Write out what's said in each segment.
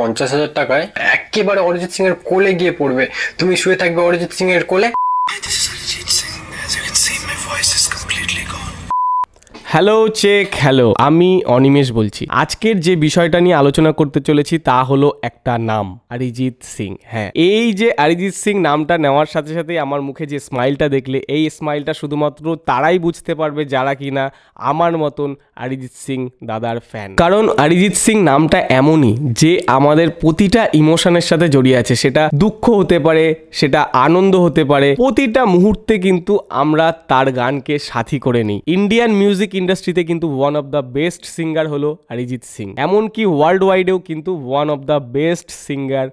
পঞ্চাশ হাজার টাকায় একেবারে অরিজিৎ সিং এর কোলে গিয়ে পড়বে তুমি শুয়ে থাকবে অরিজিৎ সিং এর কোলে হ্যালো চেক হ্যালো আমি অনিমেষ বলছি আজকের যে বিষয়টা নিয়ে আলোচনা করতে চলেছি তা হলো একটা নাম অরিজিৎ সিং হ্যাঁ এই যে অরিজিৎ সিং নামটা নেওয়ার সাথে সাথেই আমার মুখে যে স্মাইলটা দেখলে এই স্মাইলটা শুধুমাত্র তারাই বুঝতে পারবে যারা কিনা আমার মতন অরিজিৎ সিং দাদার ফ্যান কারণ অরিজিৎ সিং নামটা এমনই যে আমাদের প্রতিটা ইমোশনের সাথে জড়িয়ে আছে সেটা দুঃখ হতে পারে সেটা আনন্দ হতে পারে প্রতিটা মুহূর্তে কিন্তু আমরা তার গানকে সাথী করে নিই ইন্ডিয়ান মিউজিক ইন্ডাস্ট্রিতে কিন্তু one of the best singer হলো অরিজিৎ সিং এমনকি ওয়ার্ল্ড ওয়াইডেও কিন্তু one of the best singer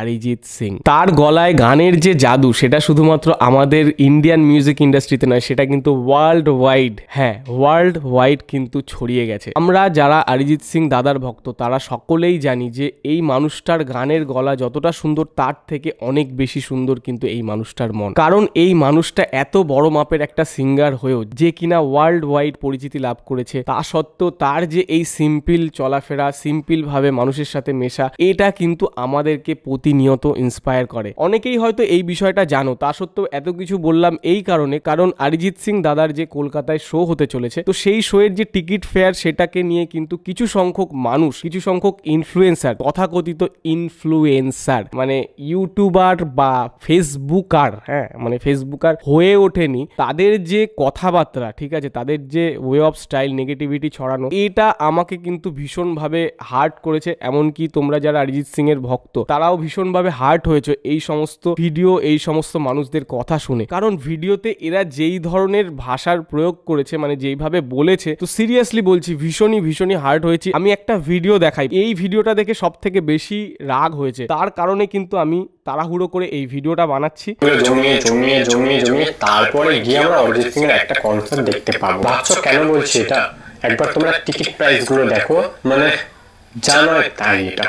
Arijit Singh তার গলায় গানের যে জাদু সেটা শুধুমাত্র আমাদের ইন্ডিয়ান মিউজিক ইন্ডাস্ট্রিতে নয় সেটা কিন্তু ওয়ার্ল্ড ওয়াইড হ্যাঁ ওয়ার্ল্ড ওয়াইড কিন্তু ছড়িয়ে গেছে আমরা যারা অরিজিৎ সিং দাদার ভক্ত তারা সকলেই জানি যে এই মানুষটার গানের গলা যতটা সুন্দর তার থেকে অনেক বেশি সুন্দর কিন্তু এই মানুষটার মন কারণ এই মানুষটা এত বড় মাপের একটা সিঙ্গার হয়েও যে কিনা ওয়ার্ল্ড ওয়াইড পরিচিতি লাভ করেছে তা সত্ত্বেও তার যে এই সিম্পল চলাফেরা সিম্পলভাবে মানুষের সাথে মেশা এটা কিন্তু আমাদেরকে প্রতিনিয়ত ইন্সপায়ার করে অনেকেই হয়তো এই বিষয়টা জানো তা সত্ত্বেও এত কিছু বললাম এই কারণে কারণ অরিজিৎ সিং দাদার যে কলকাতায় শো হতে চলেছে তো সেই শোয়ের যে টিকিট ফেয়ার সেটাকে নিয়ে কিন্তু কিছু সংখ্যক মানুষ কিছু সংখ্যক ইনফ্লুয়েন্সার তথাকথিত ইনফ্লুয়েন্সার মানে ইউটিউবার বা ফেসবুকার হ্যাঁ মানে ফেসবুকার হয়ে ওঠেনি তাদের যে কথাবার্তা ঠিক আছে তাদের যে ওয়ে অফ স্টাইল নেগেটিভিটি ছড়ানো এটা আমাকে কিন্তু ভীষণভাবে হার্ট করেছে এমনকি তোমরা যারা অরিজিৎ সিং এর ভক্ত তারাও ভীষণভাবে হার্ট হয়েছে এই সমস্ত ভিডিও এই সমস্ত মানুষদের কথা শুনে কারণ ভিডিওতে এরা যেই ধরনের ভাষার প্রয়োগ করেছে মানে যেইভাবে বলেছে তো সিরিয়াসলি বলছি ভীষণই ভীষণই হার্ট হয়েছি আমি একটা ভিডিও দেখাই এই ভিডিওটা দেখে সব থেকে বেশি রাগ হয়েছে তার কারণে কিন্তু আমি তাড়াহুড়ো করে এই ভিডিওটা বানাচ্ছি জমিয়ে জমিয়ে জমিয়ে জমিয়ে তারপরে গিয়ে আমরা অরিজিৎ সিং এর একটা কনসার্ট দেখতে পাবো ভাবছো কেন বলছি এটা একবার তোমরা টিকিট প্রাইস গুলো দেখো মানে তাই এটা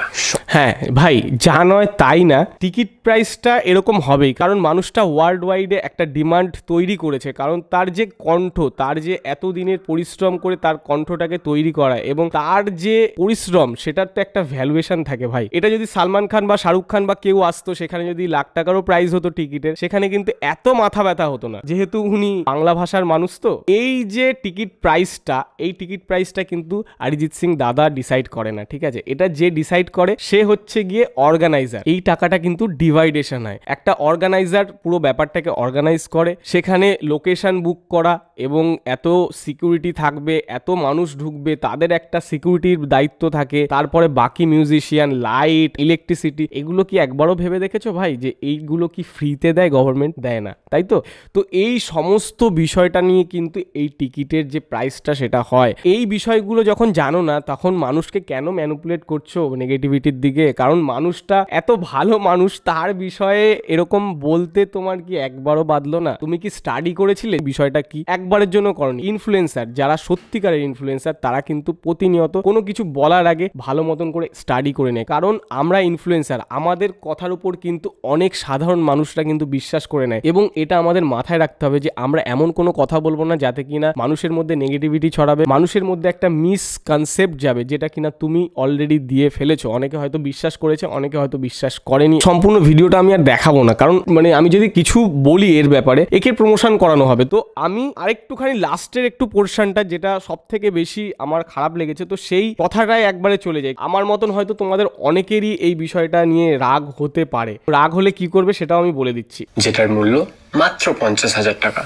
হ্যাঁ ভাই যা নয় তাই না টিকিট প্রাইসটা এরকম হবেই কারণ মানুষটা ওয়ার্ল্ড ওয়াইডে একটা ডিমান্ড তৈরি করেছে কারণ তার যে কণ্ঠ তার যে এতদিনের পরিশ্রম করে তার কণ্ঠটাকে তৈরি করা এবং তার যে পরিশ্রম সেটার তো একটা ভ্যালুয়েশন থাকে ভাই এটা যদি সালমান খান বা শাহরুখ খান বা কেউ আসতো সেখানে যদি লাখ টাকারও প্রাইস হতো টিকিটের সেখানে কিন্তু এত মাথা ব্যথা হতো না যেহেতু উনি বাংলা ভাষার মানুষ তো এই যে টিকিট প্রাইসটা এই টিকিট প্রাইসটা কিন্তু অরিজিৎ সিং দাদা ডিসাইড করে না ঠিক আছে এটা যে ডিসাইড করে সে হচ্ছে গিয়ে অর্গানাইজার এই টাকাটা কিন্তু ডিভাইডেশন হয় একটা অর্গানাইজার পুরো ব্যাপারটাকে অর্গানাইজ করে সেখানে লোকেশন বুক করা এবং এত সিকিউরিটি থাকবে এত মানুষ ঢুকবে তাদের একটা সিকিউরিটির দায়িত্ব থাকে তারপরে বাকি মিউজিশিয়ান লাইট ইলেকট্রিসিটি এগুলো কি একবারও ভেবে দেখেছো ভাই যে এইগুলো কি ফ্রিতে দেয় গভর্নমেন্ট দেয় না তাই তো তো এই সমস্ত বিষয়টা নিয়ে কিন্তু এই টিকিটের যে প্রাইসটা সেটা হয় এই বিষয়গুলো যখন জানো না তখন মানুষকে কেন ম্যানুপুলেট করছো নেগেটিভিটির দিকে কারণ মানুষটা এত ভালো মানুষ তার বিষয়ে এরকম বলতে তোমার কি একবারও বাদলো না তুমি কি স্টাডি করেছিলে বিষয়টা কি একবারের জন্য করনি ইনফ্লুয়েন্সার যারা সত্যিকারের ইনফ্লুয়েন্সার তারা কিন্তু প্রতিনিয়ত কোনো কিছু বলার আগে ভালো মতন করে স্টাডি করে নেয় কারণ আমরা ইনফ্লুয়েন্সার আমাদের কথার উপর কিন্তু অনেক সাধারণ মানুষরা কিন্তু বিশ্বাস করে নেয় এবং এটা আমাদের মাথায় রাখতে হবে যে আমরা এমন কোনো কথা বলবো না যাতে কিনা মানুষের মধ্যে নেগেটিভিটি ছড়াবে মানুষের মধ্যে একটা মিসকনসেপ্ট যাবে যেটা কিনা তুমি অলরেডি দিয়ে ফেলেছো অনেকে হয়তো বিশ্বাস করেছে অনেকে হয়তো বিশ্বাস করেনি সম্পূর্ণ ভিডিওটা আমি আর দেখাবো না কারণ মানে আমি যদি কিছু বলি এর ব্যাপারে একে প্রমোশন করানো হবে তো আমি আরেকটুখানি লাস্টের একটু পোর্শনটা যেটা সব থেকে বেশি আমার খারাপ লেগেছে তো সেই কথাটাই একবারে চলে যায় আমার মতন হয়তো তোমাদের অনেকেরই এই বিষয়টা নিয়ে রাগ হতে পারে রাগ হলে কি করবে সেটাও আমি বলে দিচ্ছি যেটার মূল্য মাত্র পঞ্চাশ হাজার টাকা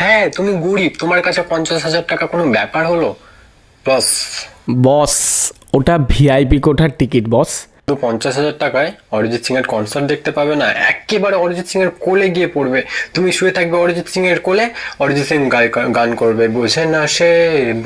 হ্যাঁ তুমি গরিব তোমার কাছে পঞ্চাশ হাজার টাকা কোনো ব্যাপার হলো বস বস ওটা ভিআইপি কোঠার টিকিট বস তো পঞ্চাশ হাজার টাকায় অরিজিৎ সিং এর কনসার্ট দেখতে পাবে না একেবারে অরিজিৎ সিং এর কোলে গিয়ে পড়বে তুমি শুয়ে থাকবে অরিজিৎ সিং এর কোলে অরিজিৎ সিং গান করবে বোঝে না সে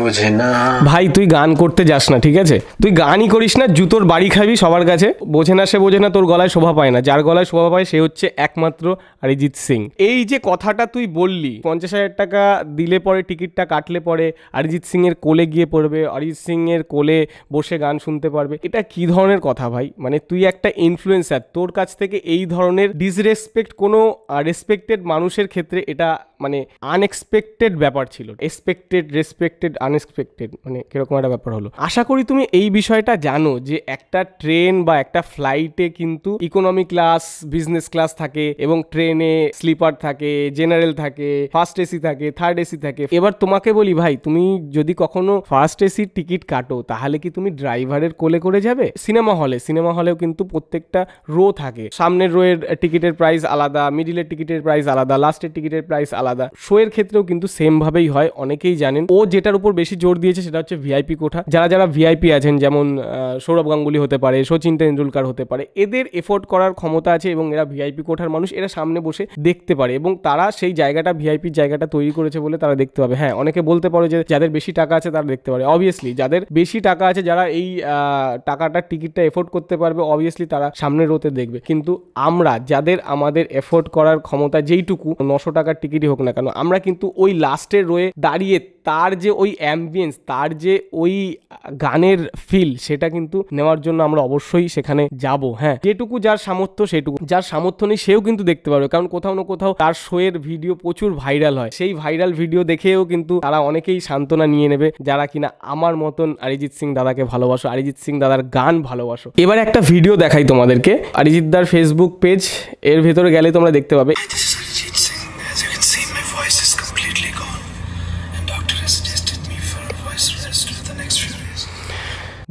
বোঝে না ভাই তুই গান করতে যাস না ঠিক আছে তুই গানই করিস না জুতোর বাড়ি খাবি সবার কাছে বোঝে না সে বোঝে না তোর গলায় শোভা পায় না যার গলায় শোভা পায় সে হচ্ছে একমাত্র অরিজিৎ সিং এই যে কথাটা তুই বললি পঞ্চাশ হাজার টাকা দিলে পরে টিকিটটা কাটলে পরে অরিজিৎ সিং এর কোলে গিয়ে পড়বে অরিজিৎ সিং এর কোলে বসে গান শুনতে পারবে এটা কি ধরনের কথা ভাই মানে তুই একটা ইনফ্লুয়েন্সার তোর কাছ থেকে এই ধরনের ডিসরেসপেক্ট কোনো রেসপেক্টেড মানুষের ক্ষেত্রে এটা মানে আনএক্সপেক্টেড ব্যাপার ছিল এক্সপেক্টেড রেসপেক্টেড আনএক্সপেক্টেড মানে কিরকম একটা ব্যাপার হলো আশা করি তুমি এই বিষয়টা জানো যে একটা ট্রেন বা একটা ফ্লাইটে কিন্তু ইকোনমি ক্লাস বিজনেস ক্লাস থাকে এবং ট্রেনে স্লিপার থাকে জেনারেল থাকে ফার্স্ট এসি থাকে থার্ড এসি থাকে এবার তোমাকে বলি ভাই তুমি যদি কখনো ফার্স্ট এসির টিকিট কাটো তাহলে কি তুমি ড্রাইভারের কোলে করে যাবে সিনেমা হলে সিনেমা হলেও কিন্তু প্রত্যেকটা রো থাকে সামনের রোয়ের টিকিটের প্রাইস আলাদা মিডিলের টিকিটের প্রাইস আলাদা লাস্টের টিকিটের প্রাইস আলাদা আলাদা শো এর ক্ষেত্রেও কিন্তু সেম ভাবেই হয় অনেকেই জানেন ও যেটার উপর বেশি জোর দিয়েছে সেটা হচ্ছে ভিআইপি কোঠা যারা যারা ভিআইপি আছেন যেমন সৌরভ গাঙ্গুলি হতে পারে সচিন তেন্ডুলকার হতে পারে এদের এফোর্ড করার ক্ষমতা আছে এবং এরা ভিআইপি কোঠার মানুষ এরা সামনে বসে দেখতে পারে এবং তারা সেই জায়গাটা ভিআইপি জায়গাটা তৈরি করেছে বলে তারা দেখতে পাবে হ্যাঁ অনেকে বলতে পারে যে যাদের বেশি টাকা আছে তারা দেখতে পারে অবভিয়াসলি যাদের বেশি টাকা আছে যারা এই টাকাটা টিকিটটা এফোর্ড করতে পারবে অবভিয়াসলি তারা সামনে রোতে দেখবে কিন্তু আমরা যাদের আমাদের এফোর্ড করার ক্ষমতা যেইটুকু নশো টাকার টিকিটই হোক থাকুক না কেন আমরা কিন্তু ওই লাস্টের রয়ে দাঁড়িয়ে তার যে ওই অ্যাম্বিয়েন্স তার যে ওই গানের ফিল সেটা কিন্তু নেওয়ার জন্য আমরা অবশ্যই সেখানে যাব হ্যাঁ যেটুকু যার সামর্থ্য সেটুকু যার সামর্থ্য নেই সেও কিন্তু দেখতে পারবে কারণ কোথাও না কোথাও তার শোয়ের ভিডিও প্রচুর ভাইরাল হয় সেই ভাইরাল ভিডিও দেখেও কিন্তু তারা অনেকেই সান্ত্বনা নিয়ে নেবে যারা কিনা আমার মতন অরিজিৎ সিং দাদাকে ভালোবাসো অরিজিৎ সিং দাদার গান ভালোবাসো এবারে একটা ভিডিও দেখাই তোমাদেরকে অরিজিৎ দার ফেসবুক পেজ এর ভেতরে গেলে তোমরা দেখতে পাবে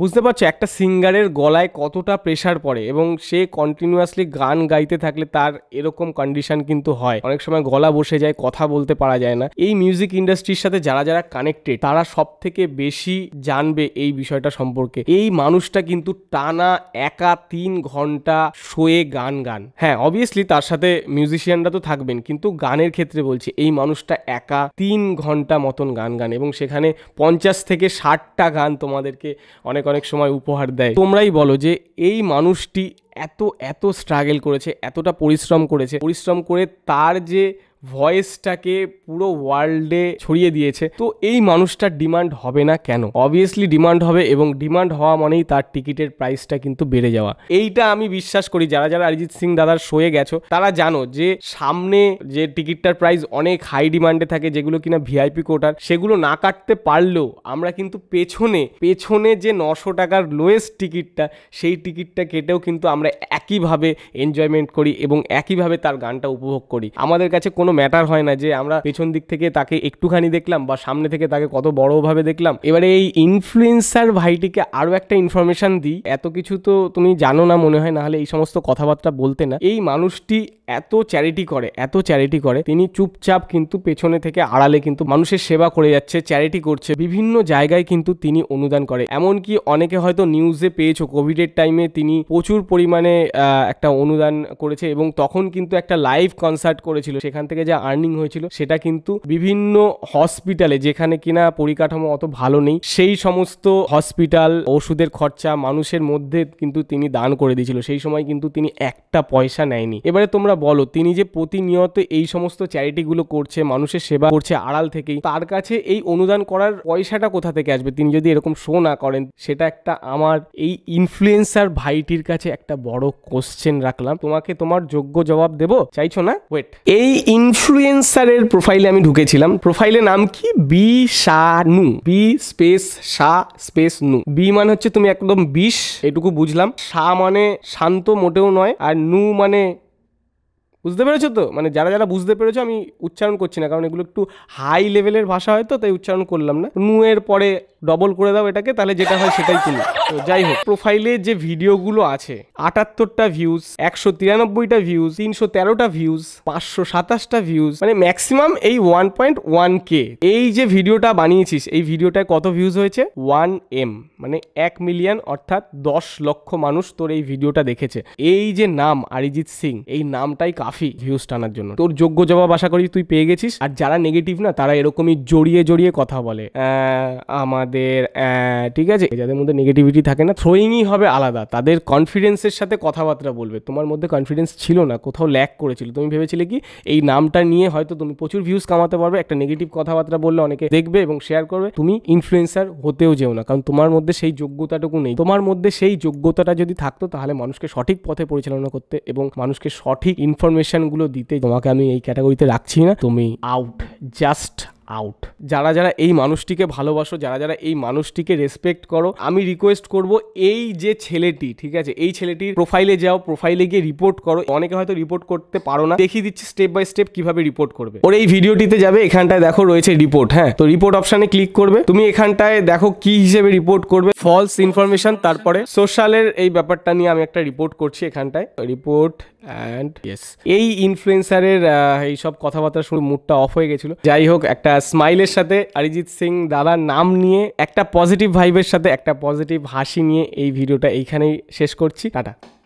বুঝতে পারছো একটা সিঙ্গারের গলায় কতটা প্রেশার পড়ে এবং সে কন্টিনিউয়াসলি গান গাইতে থাকলে তার এরকম কন্ডিশন কিন্তু হয় অনেক সময় গলা বসে যায় কথা বলতে পারা যায় না এই মিউজিক ইন্ডাস্ট্রির সাথে যারা যারা কানেক্টেড তারা সব থেকে বেশি জানবে এই বিষয়টা সম্পর্কে এই মানুষটা কিন্তু টানা একা তিন ঘন্টা শোয়ে গান গান হ্যাঁ অবভিয়াসলি তার সাথে মিউজিশিয়ানরা তো থাকবেন কিন্তু গানের ক্ষেত্রে বলছি এই মানুষটা একা তিন ঘন্টা মতন গান গান এবং সেখানে পঞ্চাশ থেকে ষাটটা গান তোমাদেরকে অনেক অনেক সময় উপহার দেয় তোমরাই বলো যে এই মানুষটি এত এত স্ট্রাগেল করেছে এতটা পরিশ্রম করেছে পরিশ্রম করে তার যে ভয়েসটাকে পুরো ওয়ার্ল্ডে ছড়িয়ে দিয়েছে তো এই মানুষটার ডিমান্ড হবে না কেন অবভিয়াসলি ডিমান্ড হবে এবং ডিমান্ড হওয়া মানেই তার টিকিটের প্রাইসটা কিন্তু বেড়ে যাওয়া এইটা আমি বিশ্বাস করি যারা যারা অরিজিৎ সিং দাদার শোয়ে গেছো তারা জানো যে সামনে যে টিকিটটার প্রাইস অনেক হাই ডিমান্ডে থাকে যেগুলো কিনা ভিআইপি কোটার সেগুলো না কাটতে পারলেও আমরা কিন্তু পেছনে পেছনে যে নশো টাকার লোয়েস্ট টিকিটটা সেই টিকিটটা কেটেও কিন্তু আমরা একইভাবে এনজয়মেন্ট করি এবং একইভাবে তার গানটা উপভোগ করি আমাদের কাছে কোনো কোনো ম্যাটার হয় না যে আমরা পেছন দিক থেকে তাকে একটুখানি দেখলাম বা সামনে থেকে তাকে কত বড়ভাবে দেখলাম এবারে এই ইনফ্লুয়েন্সার ভাইটিকে আরও একটা ইনফরমেশান দিই এত কিছু তো তুমি জানো না মনে হয় নাহলে এই সমস্ত কথাবার্তা বলতে না এই মানুষটি এত চ্যারিটি করে এত চ্যারিটি করে তিনি চুপচাপ কিন্তু পেছনে থেকে আড়ালে কিন্তু মানুষের সেবা করে যাচ্ছে চ্যারিটি করছে বিভিন্ন জায়গায় কিন্তু তিনি অনুদান করে এমনকি অনেকে হয়তো নিউজে পেয়েছো কোভিডের টাইমে তিনি প্রচুর পরিমাণে একটা অনুদান করেছে এবং তখন কিন্তু একটা লাইভ কনসার্ট করেছিল সেখান থেকে থেকে যা আর্নিং হয়েছিল সেটা কিন্তু বিভিন্ন হসপিটালে যেখানে কিনা পরিকাঠামো অত ভালো নেই সেই সমস্ত হসপিটাল ওষুধের খরচা মানুষের মধ্যে কিন্তু তিনি দান করে দিয়েছিল সেই সময় কিন্তু তিনি একটা পয়সা নেয়নি এবারে তোমরা বলো তিনি যে প্রতিনিয়ত এই সমস্ত চ্যারিটিগুলো করছে মানুষের সেবা করছে আড়াল থেকেই তার কাছে এই অনুদান করার পয়সাটা কোথা থেকে আসবে তিনি যদি এরকম শো না করেন সেটা একটা আমার এই ইনফ্লুয়েন্সার ভাইটির কাছে একটা বড় কোশ্চেন রাখলাম তোমাকে তোমার যোগ্য জবাব দেবো চাইছো না ওয়েট এই ইন ইনফ্লুয়েন্সারের প্রোফাইলে আমি ঢুকেছিলাম প্রোফাইলের নাম কি B Shanu B space Sha space Nu B মানে হচ্ছে তুমি একদম বিষ এটুকু বুঝলাম শা মানে শান্ত মোটেও নয় আর নু মানে বুঝতে পেরেছো তো মানে যারা যারা বুঝতে পেরেছো আমি উচ্চারণ করছি না কারণ এগুলো একটু হাই লেভেলের ভাষা হয়তো তাই উচ্চারণ করলাম না নু এর পরে ডবল করে দাও এটাকে তাহলে যেটা হয় সেটাই তুমি তো যাই হোক প্রোফাইলে যে ভিডিওগুলো আছে আটাত্তরটা ভিউজ একশো তিরানব্বইটা ভিউজ তিনশো তেরোটা ভিউজ পাঁচশো সাতাশটা ভিউজ মানে ম্যাক্সিমাম এই ওয়ান পয়েন্ট ওয়ান কে এই যে ভিডিওটা বানিয়েছিস এই ভিডিওটায় কত ভিউজ হয়েছে ওয়ান এম মানে এক মিলিয়ন অর্থাৎ দশ লক্ষ মানুষ তোর এই ভিডিওটা দেখেছে এই যে নাম অরিজিৎ সিং এই নামটাই কাফি ভিউজ টানার জন্য তোর যোগ্য জবাব আশা করি তুই পেয়ে গেছিস আর যারা নেগেটিভ না তারা এরকমই জড়িয়ে জড়িয়ে কথা বলে আমাদের ঠিক আছে যাদের মধ্যে নেগেটিভিটি অনেকেই থাকে না থ্রোয়িংই হবে আলাদা তাদের কনফিডেন্সের সাথে কথাবার্তা বলবে তোমার মধ্যে কনফিডেন্স ছিল না কোথাও ল্যাক করেছিল তুমি ভেবেছিলে কি এই নামটা নিয়ে হয়তো তুমি প্রচুর ভিউজ কামাতে পারবে একটা নেগেটিভ কথাবার্তা বললে অনেকে দেখবে এবং শেয়ার করবে তুমি ইনফ্লুয়েন্সার হতেও যেও না কারণ তোমার মধ্যে সেই যোগ্যতাটুকু নেই তোমার মধ্যে সেই যোগ্যতাটা যদি থাকতো তাহলে মানুষকে সঠিক পথে পরিচালনা করতে এবং মানুষকে সঠিক ইনফরমেশনগুলো দিতে তোমাকে আমি এই ক্যাটাগরিতে রাখছি না তুমি আউট জাস্ট আউট যারা যারা এই মানুষটিকে ভালোবাসো যারা যারা এই মানুষটিকে রেসপেক্ট করো আমি রিকোয়েস্ট করব এই যে ছেলেটি ঠিক আছে এই ছেলেটির প্রোফাইলে যাও প্রোফাইলে গিয়ে রিপোর্ট করো অনেকে হয়তো রিপোর্ট করতে পারো না দেখিয়ে দিচ্ছি স্টেপ বাই স্টেপ কিভাবে রিপোর্ট করবে ওর এই ভিডিওটিতে যাবে এখানটায় দেখো রয়েছে রিপোর্ট হ্যাঁ তো রিপোর্ট অপশানে ক্লিক করবে তুমি এখানটায় দেখো কি হিসেবে রিপোর্ট করবে ফলস ইনফরমেশন তারপরে সোশ্যালের এই ব্যাপারটা নিয়ে আমি একটা রিপোর্ট করছি এখানটায় রিপোর্ট অ্যান্ড ইয়েস এই ইনফ্লুয়েন্সারের এই সব কথাবার্তা শুনে মুডটা অফ হয়ে গেছিলো যাই হোক একটা স্মাইলের সাথে অরিজিৎ সিং দাদার নাম নিয়ে একটা পজিটিভ ভাইবের সাথে একটা পজিটিভ হাসি নিয়ে এই ভিডিওটা এইখানেই শেষ করছি টাটা